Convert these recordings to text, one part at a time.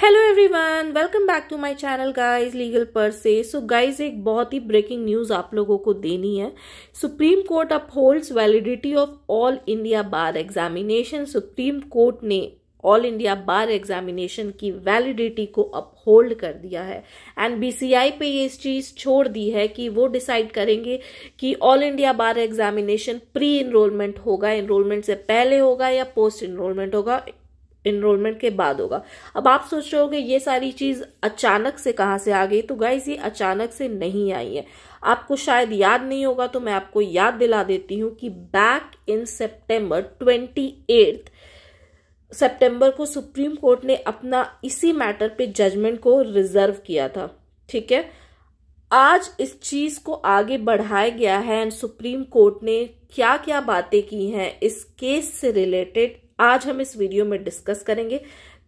hello everyone welcome back to my channel guys legal पर से so guys एक बहुत ही ब्रेकिंग न्यूज़ आप लोगों को देनी है supreme court upholds validity of all India bar examination supreme court ने ऑल इंडिया बार एग्जामिनेशन की वैलिडिटी को अपहोल्ड कर दिया है एंड बीसीआई पे ये इस चीज़ छोड़ दी है कि वो डिसाइड करेंगे कि all India bar examination pre enrolment होगा इनरोलमेंट से पहले होगा या पोस्ट इनरोलमेंट होगा इनरोलमेंट के बाद होगा अब आप सोच रहे होंगे ये सारी चीज़ अचानक से कहाँ से आ गई तो गाइज ये अचानक से नहीं आई है आपको शायद याद नहीं होगा तो मैं आपको याद दिला देती हूँ कि back in September twenty eight September को सुप्रीम कोर्ट ने अपना इसी मैटर पे जजमेंट को रिजर्व किया था ठीक है आज इस चीज को आगे बढ़ाया गया है एंड सुप्रीम कोर्ट ने क्या क्या बातें की हैं इस केस से रिलेटेड आज हम इस वीडियो में डिस्कस करेंगे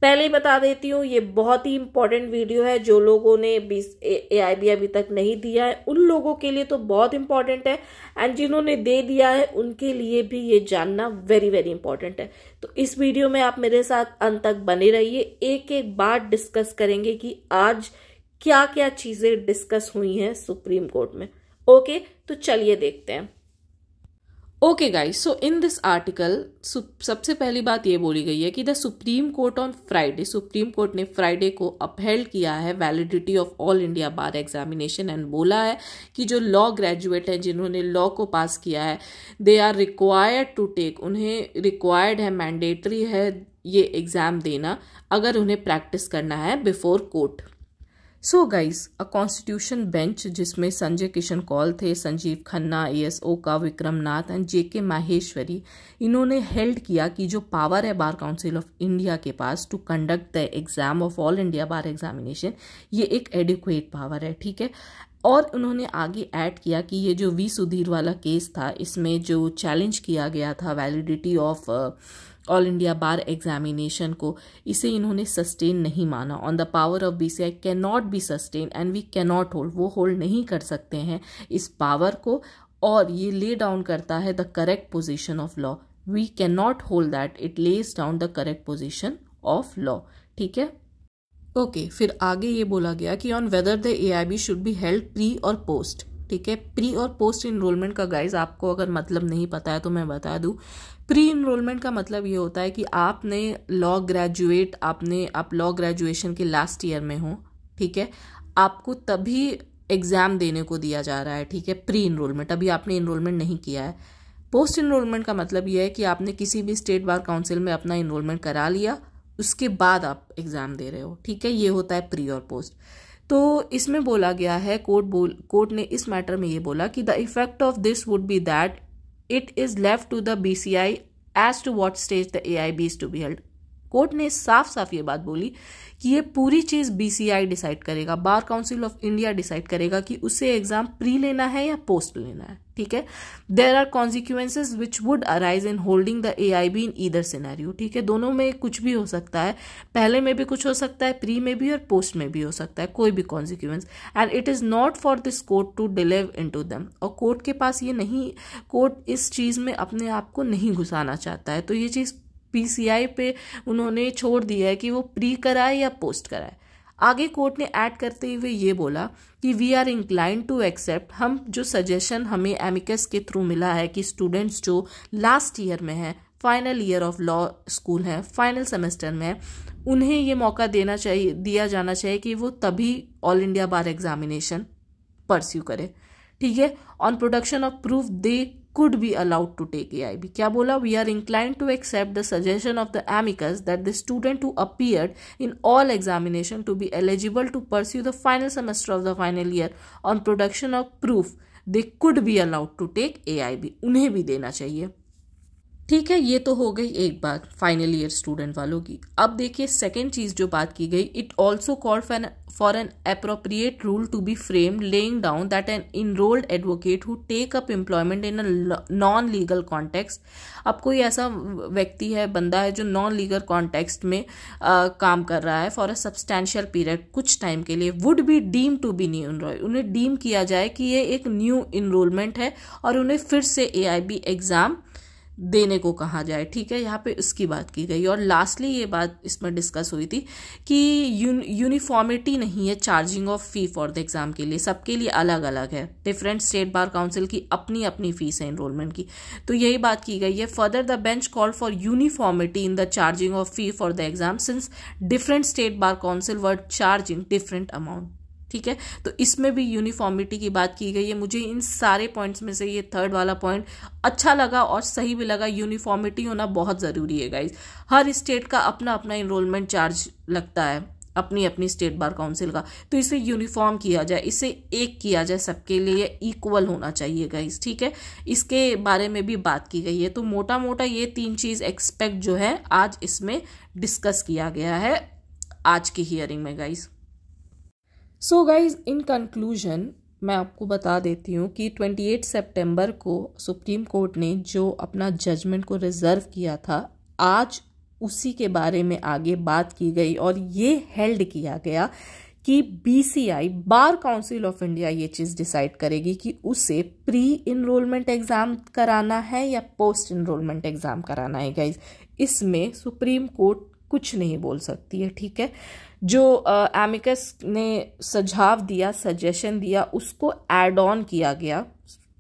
पहले ही बता देती हूँ ये बहुत ही इंपॉर्टेंट वीडियो है जो लोगों ने बीस ए आई बी अभी तक नहीं दिया है उन लोगों के लिए तो बहुत इंपॉर्टेंट है एंड जिन्होंने दे दिया है उनके लिए भी ये जानना वेरी वेरी इंपॉर्टेंट है तो इस वीडियो में आप मेरे साथ अंत तक बने रहिए एक एक बात डिस्कस करेंगे कि आज क्या क्या चीज़ें डिस्कस हुई हैं सुप्रीम कोर्ट में ओके तो चलिए देखते हैं okay guys so in this article सबसे पहली बात ये बोली गई है कि the supreme court on Friday supreme court ने फ्राइडे को अपहेल्ड किया है validity of all India bar examination and बोला है कि जो लॉ ग्रेजुएट हैं जिन्होंने लॉ को पास किया है they are required to take उन्हें रिक्वायर्ड है मैंडेटरी है ये एग्ज़ाम देना अगर उन्हें प्रैक्टिस करना है before court so guys uh constitution bench जिसमें संजय किशन कौल थे संजीव खन्ना ए एस ओका विक्रम नाथ एंड जे के माहेश्वरी इन्होंने हेल्ड किया कि जो पावर है बार काउंसिल ऑफ इंडिया के पास to conduct the exam of all India bar examination ये एक एडिक्वेट पावर है ठीक है और उन्होंने आगे ऐड किया कि ये जो वी सुधीर वाला केस था इसमें जो चैलेंज किया गया था validity of all India bar examination को इसे इन्होंने सस्टेन नहीं माना on the power of B C I can not be sustain and we can not hold वो होल्ड नहीं कर सकते हैं इस पावर को और ये ले डाउन करता है the correct position of law we can not hold that it lays down the correct position of law ठीक है ओके okay, फिर आगे ये बोला गया कि on whether the A I B should be held pre और पोस्ट ठीक है प्री और पोस्ट इनरोलमेंट का गाइज आपको अगर मतलब नहीं पता है तो मैं बता दूँ प्री इनरोलमेंट का मतलब ये होता है कि आपने लॉ ग्रेजुएट आपने आप लॉ ग्रेजुएशन के लास्ट ईयर में हो ठीक है आपको तभी एग्ज़ाम देने को दिया जा रहा है ठीक है प्री इनरोलमेंट अभी आपने इनरोलमेंट नहीं किया है पोस्ट इनरोलमेंट का मतलब यह है कि आपने किसी भी स्टेट बार काउंसिल में अपना इनरोलमेंट करा लिया उसके बाद आप एग्ज़ाम दे रहे हो ठीक है ये होता है प्री और पोस्ट तो इसमें बोला गया है कोर्ट बोल कोर्ट ने इस मैटर में ये बोला कि the effect of this would be that it is left to the B C I as to what stage the A I B is to be held court ने साफ साफ ये बात बोली कि ये पूरी चीज बीसीआई डिसाइड करेगा bar council of India decide करेगा कि उसे एग्जाम प्री लेना है या पोस्ट लेना है ठीक है there are consequences which would arise in holding the A I B in either scenario ठीक है दोनों में कुछ भी हो सकता है पहले में भी कुछ हो सकता है प्री में भी और पोस्ट में भी हो सकता है कोई भी consequence and it is not for this court to delve into them दैम और कोर्ट के पास ये नहीं कोर्ट इस चीज़ में अपने आप को नहीं घुसाना चाहता है तो ये चीज़ पीसीआई पे उन्होंने छोड़ दिया है कि वो प्री कराए या पोस्ट कराए आगे कोर्ट ने ऐड करते हुए ये बोला कि we are incline to accept हम जो सजेशन हमें एमिकस के थ्रू मिला है कि स्टूडेंट्स जो लास्ट ईयर में हैं final year of law school हैं फाइनल सेमेस्टर में उन्हें ये मौका देना चाहिए दिया जाना चाहिए कि वो तभी all India bar examination pursue करें ठीक है on production of proof they could be allowed to take A I B क्या बोला we are incline to accept the suggestion of the amicus that the student to appear in all examination to be eligible to pursue the final semester of the final year on production of proof they could be allowed to take A I B उन्हें भी देना चाहिए ठीक है ये तो हो गई एक बात फाइनल ईयर स्टूडेंट वालों की अब देखिए सेकेंड चीज जो बात की गई it also call for an appropriate rule to be frame laying down that an enrolled advocate who take up employment in a non legal context अब कोई ऐसा व्यक्ति है बंदा है जो नॉन लीगल कॉन्टेक्स्ट में आ, काम कर रहा है फॉर अ सब्सटैंशियल पीरियड कुछ टाइम के लिए would be deem to be new enrol उन्हें डीम किया जाए कि ये एक न्यू इनरोलमेंट है और उन्हें फिर से ए एग्ज़ाम देने को कहा जाए ठीक है यहाँ पे इसकी बात की गई और लास्टली ये बात इसमें डिस्कस हुई थी कि यूनिफॉर्मिटी नहीं है charging of fee for the exam के लिए सबके लिए अलग अलग है डिफरेंट स्टेट बार काउंसिल की अपनी अपनी फ़ीस है इनरोलमेंट की तो यही बात की गई है further the bench call for uniformity in the charging of fee for the exam since different state bar council were charging different amount ठीक है तो इसमें भी यूनिफॉर्मिटी की बात की गई है मुझे इन सारे पॉइंट्स में से ये थर्ड वाला पॉइंट अच्छा लगा और सही भी लगा यूनिफॉर्मिटी होना बहुत ज़रूरी है गाइज हर स्टेट का अपना अपना इनरोलमेंट चार्ज लगता है अपनी अपनी स्टेट बार काउंसिल का तो इसे यूनिफॉर्म किया जाए इसे एक किया जाए सबके लिए इक्वल होना चाहिए गाइज ठीक है इसके बारे में भी बात की गई है तो मोटा मोटा ये तीन चीज़ एक्सपेक्ट जो है आज इसमें डिस्कस किया गया है आज की हियरिंग में guys so guys in conclusion मैं आपको बता देती हूँ कि 28 सितंबर को सुप्रीम कोर्ट ने जो अपना जजमेंट को रिजर्व किया था आज उसी के बारे में आगे बात की गई और ये हेल्ड किया गया कि BCI bar council of India ये चीज़ डिसाइड करेगी कि उसे प्री इनरोलमेंट एग्ज़ाम कराना है या पोस्ट इनरोलमेंट एग्ज़ाम कराना है गाइज इसमें सुप्रीम कोर्ट कुछ नहीं बोल सकती है ठीक है जो एमिकस ने सुझाव दिया सजेशन दिया उसको एड ऑन किया गया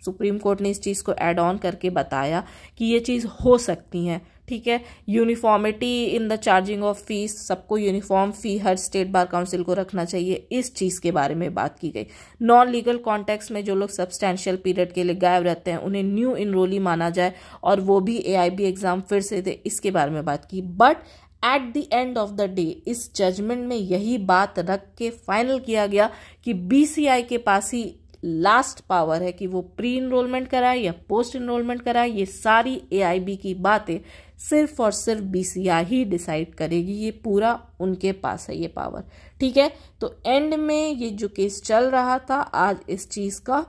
सुप्रीम कोर्ट ने इस चीज़ को एड ऑन करके बताया कि ये चीज़ हो सकती हैं ठीक है uniformity in the charging of fees सबको यूनिफॉर्म फी हर स्टेट बार काउंसिल को रखना चाहिए इस चीज़ के बारे में बात की गई नॉन लीगल कॉन्टेक्स में जो लोग सब्सटैंशियल पीरियड के लिए गायब रहते हैं उन्हें न्यू इनरोली माना जाए और वो भी ए एग्ज़ाम फिर से दे इसके बारे में बात की but at the end of the day इस जजमेंट में यही बात रख के फाइनल किया गया कि बीसीआई के पास ही लास्ट पावर है कि वो प्री इनरोलमेंट कराए या पोस्ट इनरोलमेंट कराए ये सारी एआईबी की बातें सिर्फ और सिर्फ बीसीआई ही डिसाइड करेगी ये पूरा उनके पास है ये पावर ठीक है तो एंड में ये जो केस चल रहा था आज इस चीज़ का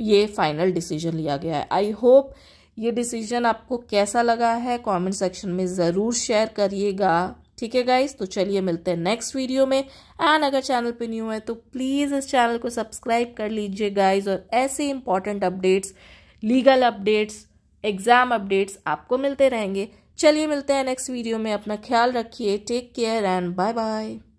ये फाइनल डिसीजन लिया गया है आई होप ये डिसीजन आपको कैसा लगा है कमेंट सेक्शन में ज़रूर शेयर करिएगा ठीक है गाइज तो चलिए मिलते हैं नेक्स्ट वीडियो में एंड अगर चैनल पे न्यू है तो प्लीज़ इस चैनल को सब्सक्राइब कर लीजिए गाइज और ऐसे important updates legal updates exam updates आपको मिलते रहेंगे चलिए मिलते हैं नेक्स्ट वीडियो में अपना ख्याल रखिए take care and bye bye